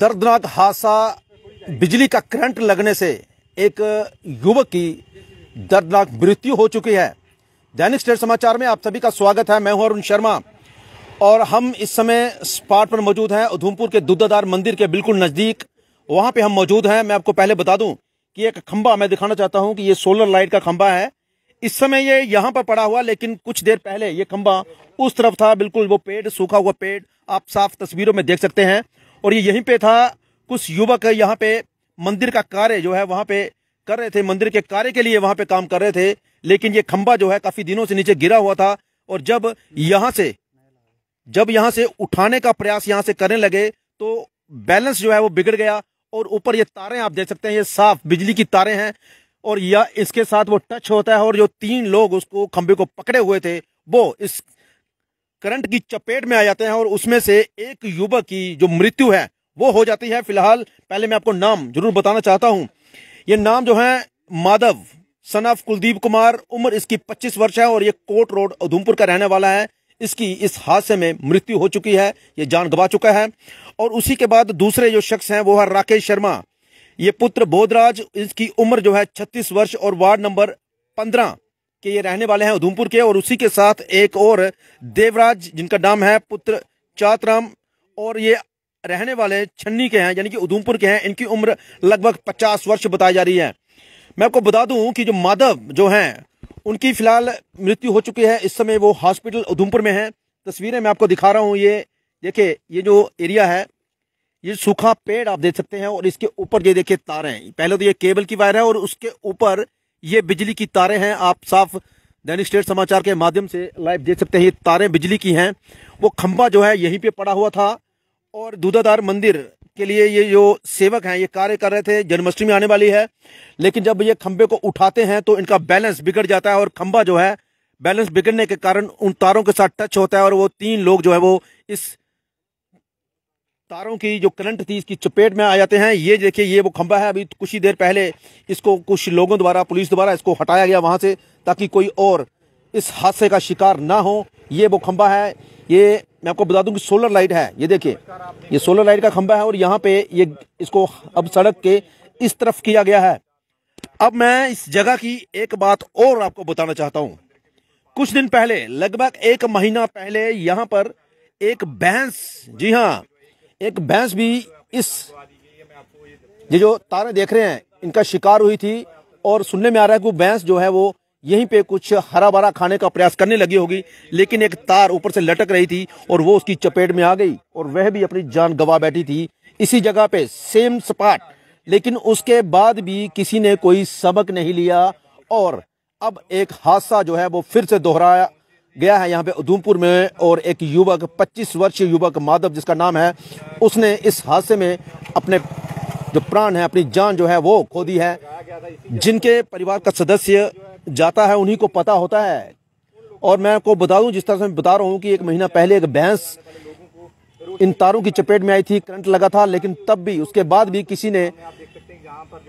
दर्दनाक हादसा बिजली का करंट लगने से एक युवक की दर्दनाक मृत्यु हो चुकी है दैनिक स्टेट समाचार में आप सभी का स्वागत है मैं हूं अरुण शर्मा और हम इस समय स्पॉट पर मौजूद हैं उधमपुर के दुद्धादार मंदिर के बिल्कुल नज़दीक वहां पे हम मौजूद हैं मैं आपको पहले बता दूं कि एक खंबा मैं दिखाना चाहता हूं कि ये सोलर लाइट का खंबा है इस समय ये यहाँ पर पड़ा हुआ लेकिन कुछ देर पहले ये खंबा उस तरफ था बिल्कुल वो पेड़ सूखा हुआ पेड़ आप साफ तस्वीरों में देख सकते हैं और ये यहीं पे था कुछ युवक यहाँ पे मंदिर का कार्य जो है वहां पे कर रहे थे मंदिर के कार्य के लिए वहां पे काम कर रहे थे लेकिन ये खंबा जो है काफी दिनों से नीचे गिरा हुआ था और जब यहाँ से जब यहाँ से उठाने का प्रयास यहाँ से करने लगे तो बैलेंस जो है वो बिगड़ गया और ऊपर ये तारे आप देख सकते हैं ये साफ बिजली की तारे हैं और यह इसके साथ वो टच होता है और जो तीन लोग उसको खंबे को पकड़े हुए थे वो इस करंट की चपेट में आ जाते हैं और उसमें से एक युवक की जो मृत्यु है वो हो जाती है फिलहाल पहले मैं आपको नाम जरूर बताना चाहता हूं ये नाम जो है माधव सन ऑफ कुलदीप कुमार उम्र इसकी 25 वर्ष है और ये कोट रोड उधमपुर का रहने वाला है इसकी इस हादसे में मृत्यु हो चुकी है ये जान गवा चुका है और उसी के बाद दूसरे जो शख्स हैं वो है राकेश शर्मा ये पुत्र बोधराज इसकी उम्र जो है छत्तीस वर्ष और वार्ड नंबर पंद्रह कि ये रहने वाले हैं उधमपुर के और उसी के साथ एक और देवराज जिनका नाम है पुत्र चातराम और ये रहने वाले छन्नी के हैं यानी कि उधमपुर के हैं इनकी उम्र लगभग पचास वर्ष बताई जा रही है मैं आपको बता दूं कि जो माधव जो हैं उनकी फिलहाल मृत्यु हो चुकी है इस समय वो हॉस्पिटल उधमपुर में है तस्वीरें मैं आपको दिखा रहा हूँ ये देखिये ये जो एरिया है ये सूखा पेड़ आप देख सकते हैं और इसके ऊपर ये देखिए तार हैं पहले तो ये केबल की वायर है और उसके ऊपर ये बिजली की तारें हैं आप साफ दैनिक स्टेट समाचार के माध्यम से लाइव देख सकते हैं ये तारें बिजली की हैं वो खंबा जो है यहीं पे पड़ा हुआ था और दूधाधार मंदिर के लिए ये जो सेवक हैं ये कार्य कर रहे थे जन्माष्टमी आने वाली है लेकिन जब ये खंबे को उठाते हैं तो इनका बैलेंस बिगड़ जाता है और खंबा जो है बैलेंस बिगड़ने के कारण उन तारों के साथ टच होता है और वो तीन लोग जो है वो इस तारों की जो करंट थी इसकी चपेट में आ जाते हैं ये देखिए ये वो खंबा है अभी कुछ ही देर पहले इसको कुछ लोगों द्वारा पुलिस द्वारा इसको हटाया गया वहां से ताकि कोई और इस हादसे का शिकार ना हो ये वो खंबा है ये मैं आपको बता दूं कि सोलर लाइट है ये देखिए ये सोलर लाइट का खंबा है और यहाँ पे ये इसको अब सड़क के इस तरफ किया गया है अब मैं इस जगह की एक बात और आपको बताना चाहता हूँ कुछ दिन पहले लगभग एक महीना पहले यहाँ पर एक भैंस जी हाँ एक भैंस भी इस ये जो तारे देख रहे हैं इनका शिकार हुई थी और सुनने में आ रहा है कि वो भैंस जो है वो यहीं पे कुछ हरा भरा खाने का प्रयास करने लगी होगी लेकिन एक तार ऊपर से लटक रही थी और वो उसकी चपेट में आ गई और वह भी अपनी जान गवा बैठी थी इसी जगह पे सेम स्पॉट लेकिन उसके बाद भी किसी ने कोई सबक नहीं लिया और अब एक हादसा जो है वो फिर से दोहराया गया है यहाँ पे उधमपुर में और एक युवक 25 वर्षीय युवक माधव जिसका नाम है उसने इस हादसे में अपने जो प्राण है अपनी जान जो है वो खो दी है जिनके परिवार का सदस्य जाता है उन्हीं को पता होता है और मैं आपको बता दूं जिस तरह से मैं बता रहा हूं कि एक महीना पहले एक भैंस इन तारों की चपेट में आई थी करंट लगा था लेकिन तब भी उसके बाद भी किसी ने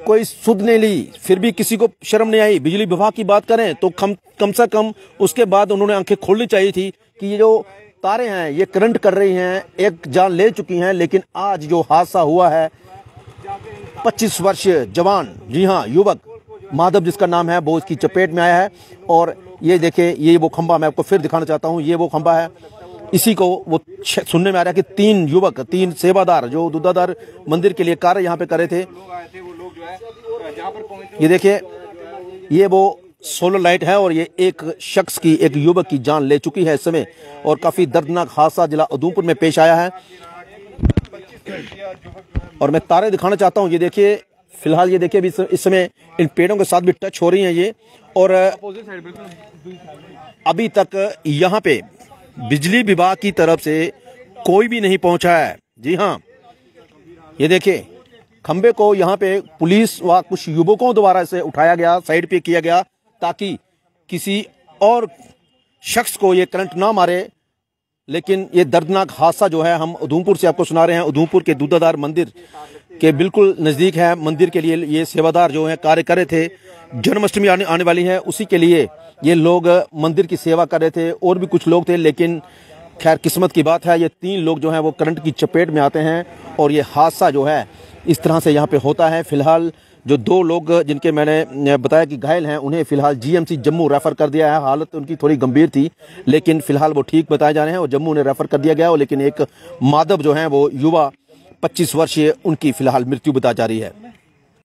कोई सुध नहीं ली फिर भी किसी को शर्म नहीं आई बिजली विभाग की बात करें तो कम कम से कम उसके बाद उन्होंने आंखें खोलनी चाहिए थी कि ये जो तारे हैं ये करंट कर रही हैं एक जान ले चुकी हैं लेकिन आज जो हादसा हुआ है 25 वर्षीय जवान जी हाँ युवक माधव जिसका नाम है वो इसकी चपेट में आया है और ये देखे ये वो खंबा मैं आपको फिर दिखाना चाहता हूँ ये वो खंबा है इसी को वो सुनने में आ रहा है कि तीन युवक तीन सेवादार जो दुधादार मंदिर के लिए कार्य यहाँ पे करे थे ये देखिए ये वो सोलर लाइट है और ये एक शख्स की एक युवक की जान ले चुकी है इस समय और काफ़ी दर्दनाक हादसा जिला उधमपुर में पेश आया है और मैं तारे दिखाना चाहता हूँ ये देखिए फिलहाल ये देखिए अभी इस समय इन पेड़ों के साथ भी टच हो रही है ये और अभी तक यहाँ पे बिजली विभाग की तरफ से कोई भी नहीं पहुंचा है जी हाँ ये देखिए खंबे को यहाँ पे पुलिस व कुछ युवकों द्वारा इसे उठाया गया साइड पे किया गया ताकि किसी और शख्स को ये करंट ना मारे लेकिन ये दर्दनाक हादसा जो है हम उधमपुर से आपको सुना रहे हैं उधमपुर के दूधाधार मंदिर के बिल्कुल नज़दीक है मंदिर के लिए ये सेवादार जो है कार्य कर रहे थे जन्माष्टमी आने आने वाली है उसी के लिए ये लोग मंदिर की सेवा कर रहे थे और भी कुछ लोग थे लेकिन खैर किस्मत की बात है ये तीन लोग जो हैं वो करंट की चपेट में आते हैं और ये हादसा जो है इस तरह से यहाँ पे होता है फिलहाल जो दो लोग जिनके मैंने बताया कि घायल हैं उन्हें फिलहाल जीएमसी जम्मू रेफ़र कर दिया है हालत उनकी थोड़ी गंभीर थी लेकिन फिलहाल वो ठीक बताए जा रहे हैं और जम्मू उन्हें रेफ़र कर दिया गया और लेकिन एक माधव जो है वो युवा 25 वर्षीय उनकी फिलहाल मृत्यु बता जा रही है